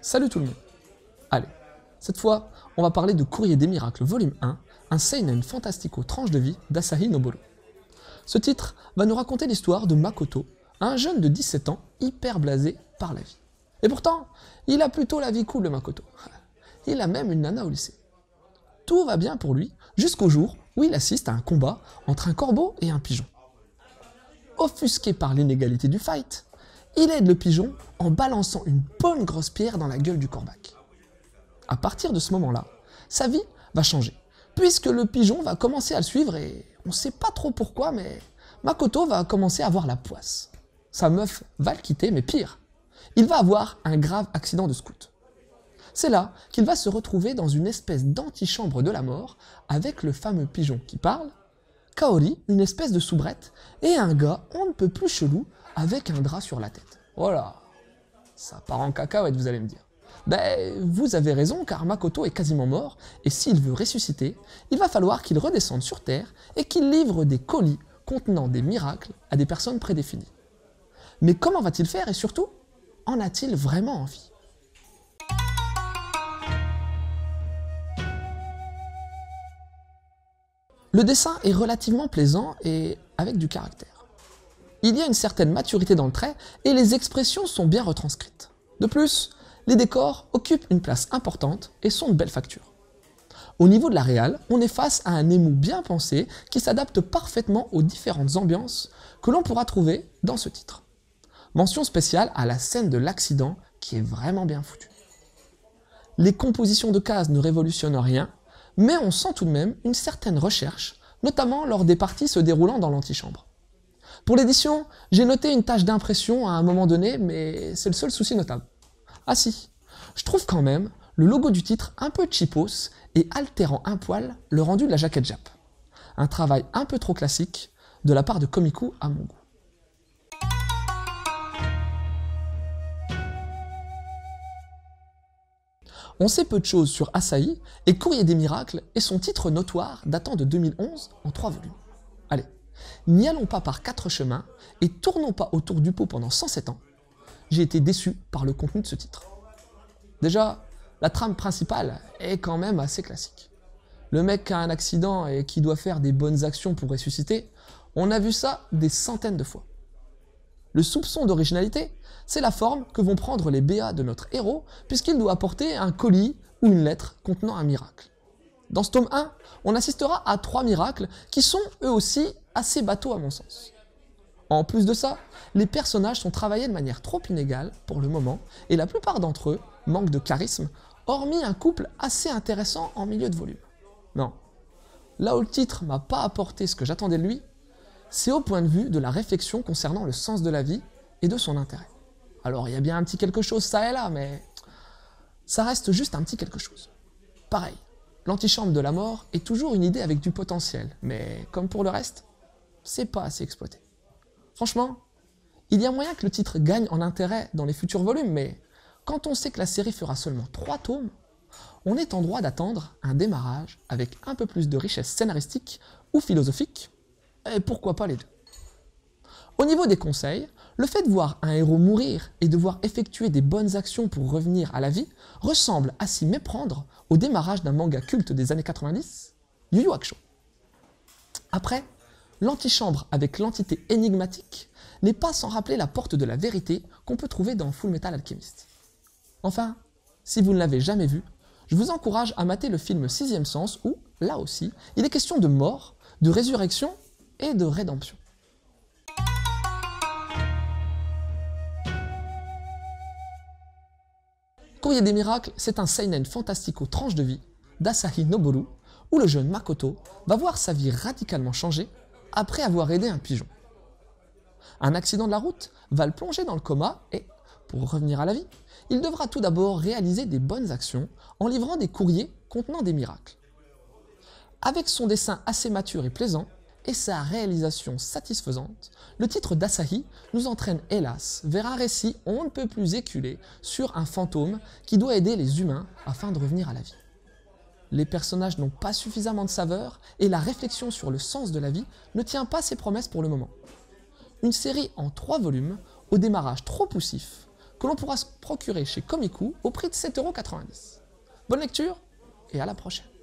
Salut tout le monde Allez, cette fois, on va parler de Courrier des Miracles, volume 1, un seinen fantastico tranche de vie d'Asahi Nobolo. Ce titre va nous raconter l'histoire de Makoto, un jeune de 17 ans hyper blasé par la vie. Et pourtant, il a plutôt la vie cool de Makoto. Il a même une nana au lycée. Tout va bien pour lui jusqu'au jour où il assiste à un combat entre un corbeau et un pigeon. Offusqué par l'inégalité du fight, il aide le pigeon en balançant une bonne grosse pierre dans la gueule du corbac. À partir de ce moment-là, sa vie va changer, puisque le pigeon va commencer à le suivre et on ne sait pas trop pourquoi, mais Makoto va commencer à avoir la poisse. Sa meuf va le quitter, mais pire, il va avoir un grave accident de scout. C'est là qu'il va se retrouver dans une espèce d'antichambre de la mort avec le fameux pigeon qui parle, Kaori, une espèce de soubrette, et un gars on ne peut plus chelou avec un drap sur la tête. Voilà, ça part en cacahuète, vous allez me dire. Ben, vous avez raison, car Makoto est quasiment mort, et s'il veut ressusciter, il va falloir qu'il redescende sur Terre et qu'il livre des colis contenant des miracles à des personnes prédéfinies. Mais comment va-t-il faire et surtout, en a-t-il vraiment envie Le dessin est relativement plaisant et avec du caractère. Il y a une certaine maturité dans le trait et les expressions sont bien retranscrites. De plus, les décors occupent une place importante et sont de belle facture. Au niveau de la réale, on est face à un émou bien pensé qui s'adapte parfaitement aux différentes ambiances que l'on pourra trouver dans ce titre. Mention spéciale à la scène de l'accident qui est vraiment bien foutue. Les compositions de cases ne révolutionnent rien, mais on sent tout de même une certaine recherche, notamment lors des parties se déroulant dans l'antichambre. Pour l'édition, j'ai noté une tâche d'impression à un moment donné, mais c'est le seul souci notable. Ah si, je trouve quand même le logo du titre un peu cheapos et altérant un poil le rendu de la jaquette Jap. Un travail un peu trop classique de la part de Komiku à mon goût. On sait peu de choses sur Asahi et Courrier des Miracles et son titre notoire datant de 2011 en trois volumes. N'y allons pas par quatre chemins et tournons pas autour du pot pendant 107 ans. J'ai été déçu par le contenu de ce titre. Déjà, la trame principale est quand même assez classique. Le mec qui a un accident et qui doit faire des bonnes actions pour ressusciter, on a vu ça des centaines de fois. Le soupçon d'originalité, c'est la forme que vont prendre les BA de notre héros puisqu'il doit apporter un colis ou une lettre contenant un miracle. Dans ce tome 1, on assistera à trois miracles qui sont eux aussi assez bateaux à mon sens. En plus de ça, les personnages sont travaillés de manière trop inégale pour le moment et la plupart d'entre eux manquent de charisme, hormis un couple assez intéressant en milieu de volume. Non, là où le titre m'a pas apporté ce que j'attendais de lui, c'est au point de vue de la réflexion concernant le sens de la vie et de son intérêt. Alors il y a bien un petit quelque chose ça et là, mais ça reste juste un petit quelque chose. Pareil, L'antichambre de la mort est toujours une idée avec du potentiel, mais comme pour le reste, c'est pas assez exploité. Franchement, il y a moyen que le titre gagne en intérêt dans les futurs volumes, mais quand on sait que la série fera seulement 3 tomes, on est en droit d'attendre un démarrage avec un peu plus de richesse scénaristique ou philosophique, et pourquoi pas les deux. Au niveau des conseils, le fait de voir un héros mourir et devoir effectuer des bonnes actions pour revenir à la vie ressemble à s'y méprendre au démarrage d'un manga culte des années 90, Yu Yu Hakusho. Après, l'antichambre avec l'entité énigmatique n'est pas sans rappeler la porte de la vérité qu'on peut trouver dans Full Metal Alchemist. Enfin, si vous ne l'avez jamais vu, je vous encourage à mater le film Sixième Sens où, là aussi, il est question de mort, de résurrection et de rédemption. Courrier des miracles, c'est un seinen aux tranches de vie d'Asahi Noboru, où le jeune Makoto va voir sa vie radicalement changer après avoir aidé un pigeon. Un accident de la route va le plonger dans le coma et, pour revenir à la vie, il devra tout d'abord réaliser des bonnes actions en livrant des courriers contenant des miracles. Avec son dessin assez mature et plaisant, et sa réalisation satisfaisante, le titre d'Asahi nous entraîne hélas vers un récit on ne peut plus éculé sur un fantôme qui doit aider les humains afin de revenir à la vie. Les personnages n'ont pas suffisamment de saveur et la réflexion sur le sens de la vie ne tient pas ses promesses pour le moment. Une série en trois volumes, au démarrage trop poussif, que l'on pourra se procurer chez Komiku au prix de 7,90€. Bonne lecture et à la prochaine